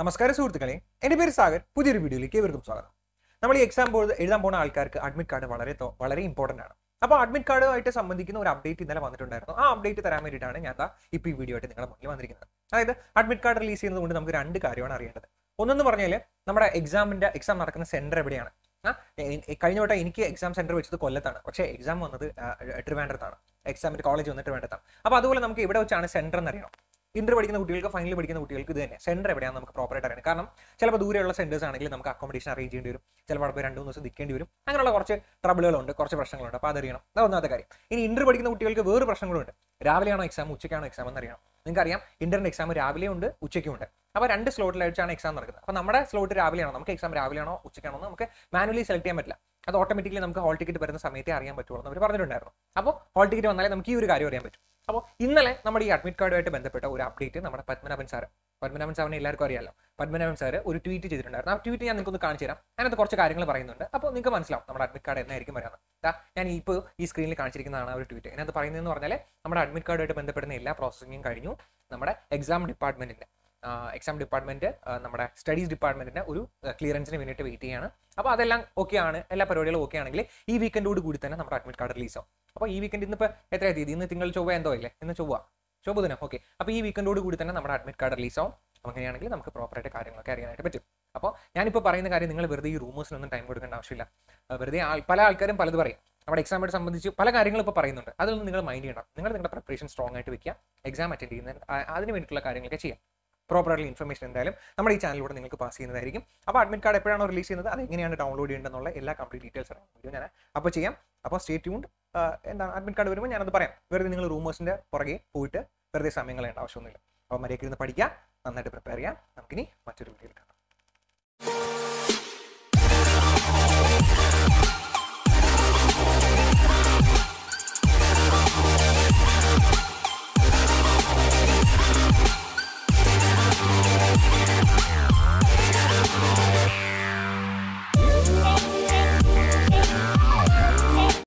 നമസ്കാരം സുഹൃത്തുക്കളെ എൻ്റെ പേര് സാഗർ പുതിയൊരു വീഡിയോയിലേക്ക് ഏവർക്കും സ്വാഗതം നമ്മൾ ഈ എക്സാം പോലെ എഴുതാൻ പോകുന്ന ആൾക്കാർക്ക് അഡ്മിറ്റ് കാർഡ് വളരെ വളരെ ഇമ്പോർട്ടൻ്റ് ആണ് അപ്പോൾ അഡ്മിറ്റ് കാർഡുമായിട്ട് സംബന്ധിക്കുന്ന ഒരു അപ്ഡേറ്റ് ഇന്നലെ വന്നിട്ടുണ്ടായിരുന്നു ആ അപ്ഡേറ്റ് തരാൻ വേണ്ടിയിട്ടാണ് ഞാൻ ഇപ്പോൾ ഈ വീഡിയോ ആയിട്ട് നിങ്ങളുടെ മുന്നിൽ വന്നിരിക്കുന്നത് അതായത് അഡ്മിറ്റ് കാർഡ് റിലീസ് ചെയ്യുന്നത് കൊണ്ട് നമുക്ക് രണ്ട് കാര്യമാണ് അറിയേണ്ടത് ഒന്നെന്ന് പറഞ്ഞാൽ നമ്മുടെ എക്സാമിൻ്റെ എക്സാം നടക്കുന്ന സെൻറ്റർ എവിടെയാണ് കഴിഞ്ഞ വട്ടം എനിക്ക് എക്സാം സെന്റർ വെച്ചത് കൊല്ലത്താണ് പക്ഷേ എക്സാം വന്നത് ട്രിവാൻഡ്രത്താണ് എക്സാമിൻ്റെ കോളേജ് വന്നിട്ട് വേണ്ടത്താണ് അപ്പോൾ അതുപോലെ നമുക്ക് ഇവിടെ വെച്ചാണ് സെന്റർ എന്ന് ഇന്റർ പഠിക്കുന്ന കുട്ടികൾക്ക് ഫൈനൽ പഠിക്കുന്ന കുട്ടികൾക്ക് ഇത് തന്നെ സെന്റർ എവിടെയാണെന്ന് നമുക്ക് പ്രോപ്പറായിട്ട് അറിയാം കാരണം ചിലപ്പോൾ ദൂരെയുള്ള സെന്റേഴ്സ് ആണെങ്കിൽ നമുക്ക് അക്കോമഡേഷൻ അറേഞ്ച് ചെയ്യേണ്ടി വരും ചിലപ്പോൾ അവിടെ രണ്ട് മൂന്ന് ദിവസം നിൽക്കേണ്ടി വരും അങ്ങനെയുള്ള കുറച്ച് ട്രബിളുകളുണ്ട് കുറച്ച് പ്രശ്നങ്ങളുണ്ട് അപ്പോൾ അതറിയണം അത് ഒന്നാമത്തെ കാര്യം ഇനി ഇന്റർ പഠിക്കുന്ന കുട്ടികൾക്ക് വേറെ പ്രശ്നങ്ങളുണ്ട് രാവിലെയാണോ എക്സാം ഉച്ചയ്ക്കാണോ എക്സാം എന്ന് അറിയണം നിങ്ങൾക്കറിയാം ഇന്ററിന്റെ എക്സാം രാവിലെയും ഉണ്ട് ഉച്ചയ്ക്കും ഉണ്ട് അപ്പോൾ രണ്ട് സ്ലോട്ടിലായിട്ടാണ് എക്സാം നടക്കുന്നത് അപ്പോൾ നമ്മുടെ സ്ലോട്ട് രാവിലെയാണോ നമുക്ക് എക്സാം രാവിലെയാണോ ഉച്ചയ്ക്കാണോ നമുക്ക് മാനുവലി സെലക്ട് ചെയ്യാൻ പറ്റില്ല അത് ഓട്ടോമാറ്റിക്കലി നമുക്ക് ഹോൾ ടിക്കറ്റ് വരുന്ന സമയത്തേ അറിയാൻ പറ്റുള്ളൂ എന്ന് അവർ പറഞ്ഞിട്ടുണ്ടായിരുന്നു അപ്പോൾ ഹോൾ ടിക്കറ്റ് വന്നാലേ നമുക്ക് ഈ ഒരു കാര്യം അറിയാൻ പറ്റും അപ്പോൾ ഇന്നലെ നമ്മുടെ ഈ അഡ്മിറ്റ് കാർഡുമായിട്ട് ബന്ധപ്പെട്ട ഒരു അപ്ഡേറ്റ് നമ്മുടെ പത്മനാഭൻ സാർ പത്മനാഭൻ സാറിനെ എല്ലാവർക്കും അറിയാലോ പത്മനാഭൻ സാറ് ഒരു ട്വീറ്റ് ചെയ്തിട്ടുണ്ടായിരുന്നു ആ ട്വീറ്റ് ഞാൻ നിങ്ങൾക്കൊന്ന് കാണിച്ചു തരാം അതിനകത്ത് കുറച്ച് കാര്യങ്ങൾ പറയുന്നുണ്ട് അപ്പോൾ നിങ്ങൾക്ക് മനസ്സിലാവും നമ്മുടെ അഡ്മിറ്റ് കാർഡ് എന്നായിരിക്കും പറയുന്നത് ഞാൻ ഇപ്പോൾ ഈ സ്ക്രീനിൽ കാണിച്ചിരിക്കുന്നതാണ് ഒരു ട്വീറ്റ് എന്നത് പറയുന്നതെന്ന് പറഞ്ഞാൽ നമ്മുടെ അഡ്മിറ്റ് കാർഡുമായിട്ട് ബന്ധപ്പെടുന്ന എല്ലാ പ്രോസസ്സിങ്ങും കഴിഞ്ഞു നമ്മുടെ എക്സാം ഡിപ്പാർട്ട്മെന്റിന്റെ എക്സാം ഡിപ്പാർട്ട്മെന്റ് നമ്മുടെ സ്റ്റഡീസ് ഡിപ്പാർട്ട്മെന്റിന്റെ ഒരു ക്ലിയറൻസിന് വേണ്ടിയിട്ട് വെയിറ്റ് ചെയ്യുകയാണ് അപ്പോൾ അതെല്ലാം ഓക്കെ ആണ് എല്ലാ പരിപാടികളും ഓക്കെ ആണെങ്കിൽ ഈ വീക്കെൻഡോട് കൂടി തന്നെ നമ്മുടെ അഡ്മിറ്റ് കാർഡ് റിലീസ് ആവും അപ്പോൾ ഈ വീക്കെൻഡ് ഇന്നിപ്പോൾ എത്രയാ തീയതി ഇന്ന് തിങ്കൾ ചൊവ്വ എന്തോ ഇല്ലേ ഇന്ന് ചൊവ്വ ചൊവ്വ ദിനം ഓക്കെ അപ്പോൾ ഈ വീക്കെൻഡോട് കൂടി തന്നെ നമ്മുടെ അഡ്മിറ്റ് കാർഡ് റിലീസ് ആവും അങ്ങനെയാണെങ്കിൽ നമുക്ക് പ്രോപ്പറായിട്ട് കാര്യങ്ങളൊക്കെ അറിയാനായിട്ട് പറ്റും അപ്പോൾ ഞാനിപ്പോൾ പറയുന്ന കാര്യം നിങ്ങൾ വെറുതെ ഈ റൂമേഴ്സിനൊന്നും ടൈം കൊടുക്കേണ്ട ആവശ്യമില്ല വെറുതെ പല ആൾക്കാരും പലത് പറയും നമ്മുടെ എക്സാമിനെ സംബന്ധിച്ച് പല കാര്യങ്ങളും ഇപ്പോൾ പറയുന്നുണ്ട് അതൊന്നും നിങ്ങൾ മൈൻഡ് ചെയ്യണം നിങ്ങൾ നിങ്ങളുടെ പ്രിപ്പറേഷൻ സ്ട്രോങ് ആയിട്ട് വെക്കുക എക്സാം അറ്റൻഡ് ചെയ്യുന്ന അതിന് വേണ്ടിയിട്ടുള്ള കാര്യങ്ങളൊക്കെ ചെയ്യാം പ്രോപ്പറായിട്ടുള്ള ഇൻഫർമേഷൻ എന്തായാലും നമ്മുടെ ഈ ചാനലിലൂടെ നിങ്ങൾക്ക് പാസ് ചെയ്യുന്നതായിരിക്കും അപ്പോൾ അഡ്മിറ്റ് കാർഡ് എപ്പോഴാണോ റിലീസ് ചെയ്യുന്നത് അത് എങ്ങനെയാണ് ഡൗൺലോഡ് ചെയ്യേണ്ടതെന്നുള്ള എല്ലാ കംപ്ലീറ്റ് ഡീറ്റെയിൽസ് വീഡിയോ ഞാൻ അപ്പോൾ ചെയ്യാം അപ്പോൾ സ്റ്റേ ട്യൂൺഡ് എന്താണ് അഡ്മിറ്റ് കാർഡ് വരുമ്പോൾ ഞാനത് പറയാം വെറുതെ നിങ്ങൾ റൂമേഴ്സിൻ്റെ പുറകെ പോയിട്ട് വെറുതെ സമയം ആവശ്യമൊന്നുമില്ല അപ്പോൾ മര്യാദയ്ക്ക് ഇരുന്ന് പഠിക്കുക നന്നായിട്ട് പ്രിപ്പയർ ചെയ്യാം നമുക്കിനി മറ്റൊരു വീഡിയോയിൽ കാണാം